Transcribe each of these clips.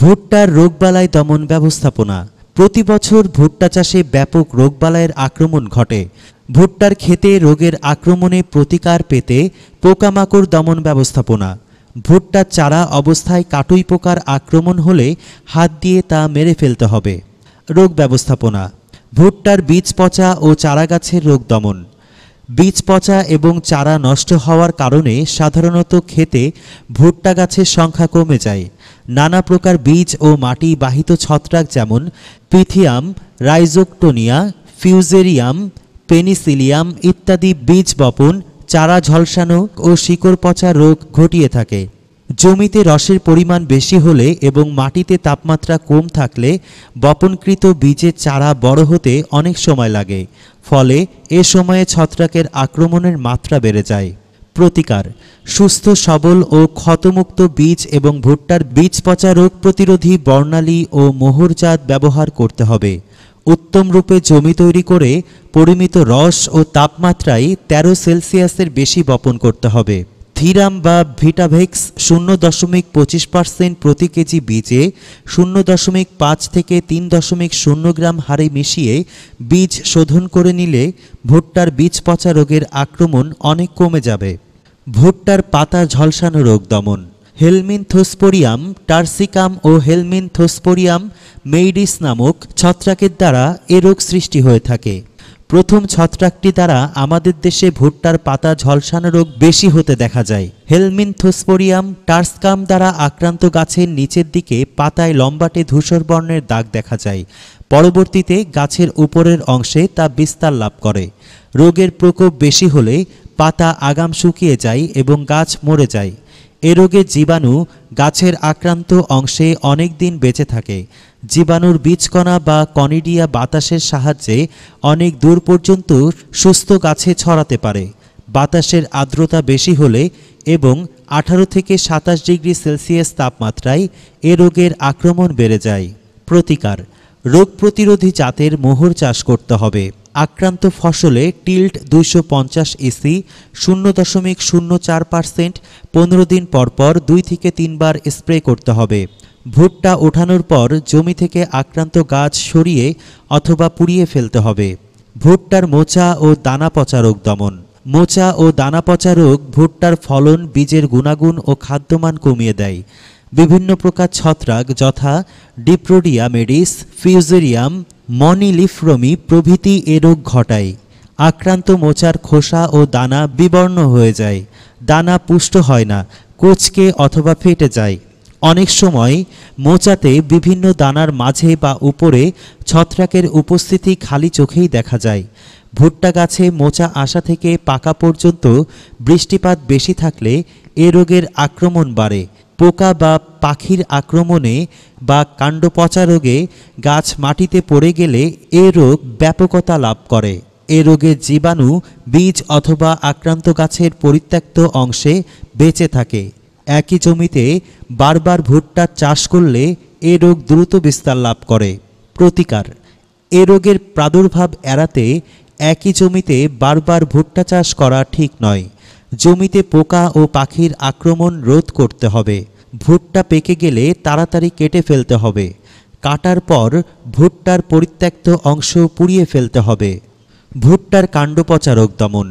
ভুট্টার রোগবালাই দমন ব্যবস্থাপনা প্রতি বছর ভুট্টা চাষে ব্যাপক রোগবালাইয়ের আক্রমণ ঘটে ভুট্টার খেতে রোগের আক্রমণে প্রতিকার পেতে পোকামাকড় দমন ব্যবস্থাপনা ভুট্টার চারা অবস্থায় কাটুই পোকার আক্রমণ হলে হাত দিয়ে তা মেরে ফেলতে হবে রোগ ব্যবস্থাপনা ভুট্টার বীজ পচা ও চারাগাছের রোগ দমন বীজ পচা এবং চারা নষ্ট হওয়ার কারণে সাধারণত খেতে ভুট্টা গাছের সংখ্যা কমে যায় নানা প্রকার বীজ ও মাটি বাহিত ছত্রাক যেমন পিথিয়াম রাইজোকটোনিয়া ফিউজেরিয়াম পেনিসিলিয়াম ইত্যাদি বীজ বপন চারা ঝলসানো ও শিকড় পচা রোগ ঘটিয়ে থাকে জমিতে রসের পরিমাণ বেশি হলে এবং মাটিতে তাপমাত্রা কম থাকলে বপনকৃত বীজের চারা বড় হতে অনেক সময় লাগে ফলে এ সময়ে ছত্রাকের আক্রমণের মাত্রা বেড়ে যায় প্রতিকার সুস্থ সবল ও ক্ষতমুক্ত বীজ এবং ভুট্টার বীজ পচা রোগ প্রতিরোধী বর্ণালী ও মোহরজাত ব্যবহার করতে হবে উত্তম রূপে জমি তৈরি করে পরিমিত রস ও তাপমাত্রায় তেরো সেলসিয়াসের বেশি বপন করতে হবে ভিরাম বা ভিটাভেক্স শূন্য দশমিক পঁচিশ পার্সেন্ট প্রতি কেজি বীজে শূন্য দশমিক পাঁচ থেকে তিন দশমিক শূন্য গ্রাম হারে মিশিয়ে বীজ শোধন করে নিলে ভুট্টার বীজ পচা রোগের আক্রমণ অনেক কমে যাবে ভুট্টার পাতা ঝলসানো রোগ দমন থোসপোরিয়াম টার্সিকাম ও হেলমিনথোস্পোরিয়াম মেইডিস নামক ছত্রাকের দ্বারা এ রোগ সৃষ্টি হয়ে থাকে প্রথম ছত্রাকটি দ্বারা আমাদের দেশে ভুট্টার পাতা ঝলসানো রোগ বেশি হতে দেখা যায় হেলমিনথোস্পোরিয়াম টার্সকাম দ্বারা আক্রান্ত গাছের নিচের দিকে পাতায় লম্বাটে ধূসর বর্ণের দাগ দেখা যায় পরবর্তীতে গাছের উপরের অংশে তা বিস্তার লাভ করে রোগের প্রকোপ বেশি হলে পাতা আগাম শুকিয়ে যায় এবং গাছ মরে যায় এ রোগে জীবাণু গাছের আক্রান্ত অংশে অনেক দিন বেঁচে থাকে জীবাণুর বীজকণা বা কনিডিয়া বাতাসের সাহায্যে অনেক দূর পর্যন্ত সুস্থ গাছে ছড়াতে পারে বাতাসের আর্দ্রতা বেশি হলে এবং আঠারো থেকে সাতাশ ডিগ্রি সেলসিয়াস তাপমাত্রায় এ রোগের আক্রমণ বেড়ে যায় প্রতিকার রোগ প্রতিরোধী জাতের মোহর চাষ করতে হবে আক্রান্ত ফসলে টিল্ট দুইশো পঞ্চাশ ইসি শূন্য দশমিক শূন্য চার পার্সেন্ট পনেরো দিন পরপর দুই থেকে তিনবার স্প্রে করতে হবে ভুট্টা ওঠানোর পর জমি থেকে আক্রান্ত গাছ সরিয়ে অথবা পুড়িয়ে ফেলতে হবে ভুট্টার মোচা ও দানা পচা রোগ দমন মোচা ও দানা পচা রোগ ভুট্টার ফলন বীজের গুণাগুণ ও খাদ্যমান কমিয়ে দেয় বিভিন্ন প্রকার ছত্রাক যথা ডিপ্রোডিয়া মেডিস ফিউজেরিয়াম মনিলিফ্রমি প্রভৃতি এ রোগ ঘটায় আক্রান্ত মোচার খোসা ও দানা বিবর্ণ হয়ে যায় দানা পুষ্ট হয় না কোচকে অথবা ফেটে যায় অনেক সময় মোচাতে বিভিন্ন দানার মাঝে বা উপরে ছত্রাকের উপস্থিতি খালি চোখেই দেখা যায় ভুট্টা গাছে মোচা আসা থেকে পাকা পর্যন্ত বৃষ্টিপাত বেশি থাকলে এ রোগের আক্রমণ বাড়ে পোকা বা পাখির আক্রমণে বা কাণ্ডপচা রোগে গাছ মাটিতে পড়ে গেলে এ রোগ ব্যাপকতা লাভ করে এ রোগের জীবাণু বীজ অথবা আক্রান্ত গাছের পরিত্যক্ত অংশে বেঁচে থাকে একই জমিতে বারবার ভুট্টা চাষ করলে এ রোগ দ্রুত বিস্তার লাভ করে প্রতিকার এ রোগের প্রাদুর্ভাব এড়াতে একই জমিতে বারবার ভুট্টা চাষ করা ঠিক নয় জমিতে পোকা ও পাখির আক্রমণ রোধ করতে হবে ভুট্টা পেকে গেলে তাড়াতাড়ি কেটে ফেলতে হবে কাটার পর ভুট্টার পরিত্যক্ত অংশ পুড়িয়ে ফেলতে হবে ভুট্টার কাণ্ডপচারক দমন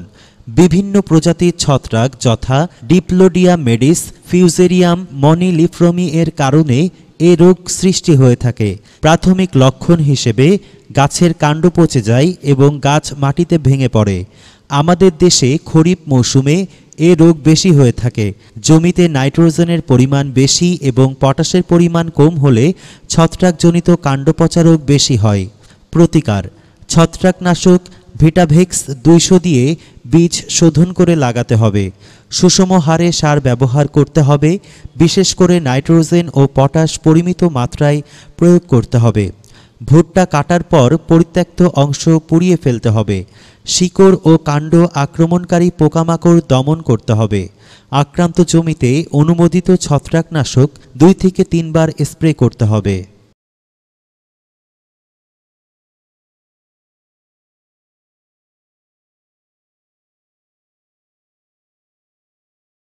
বিভিন্ন প্রজাতির ছত্রাক যথা ডিপ্লোডিয়া মেডিস ফিউজেরিয়াম মনিলিফ্রমি এর কারণে এ রোগ সৃষ্টি হয়ে থাকে প্রাথমিক লক্ষণ হিসেবে গাছের কাণ্ড পচে যায় এবং গাছ মাটিতে ভেঙে পড়ে আমাদের দেশে খরিফ মৌসুমে এ রোগ বেশি হয়ে থাকে জমিতে নাইট্রোজেনের পরিমাণ বেশি এবং পটাশের পরিমাণ কম হলে ছত্রাকজনিত কাণ্ডপচা রোগ বেশি হয় প্রতিকার ছত্রাকনাশক ভিটাভেক্স দুইশো দিয়ে বীজ শোধন করে লাগাতে হবে সুষম হারে সার ব্যবহার করতে হবে বিশেষ করে নাইট্রোজেন ও পটাশ পরিমিত মাত্রায় প্রয়োগ করতে হবে ভুট্টা কাটার পর পরিত্যক্ত অংশ পুড়িয়ে ফেলতে হবে শিকড় ও কাণ্ড আক্রমণকারী পোকামাকড় দমন করতে হবে আক্রান্ত জমিতে অনুমোদিত ছত্রাকনাশক দুই থেকে তিনবার স্প্রে করতে হবে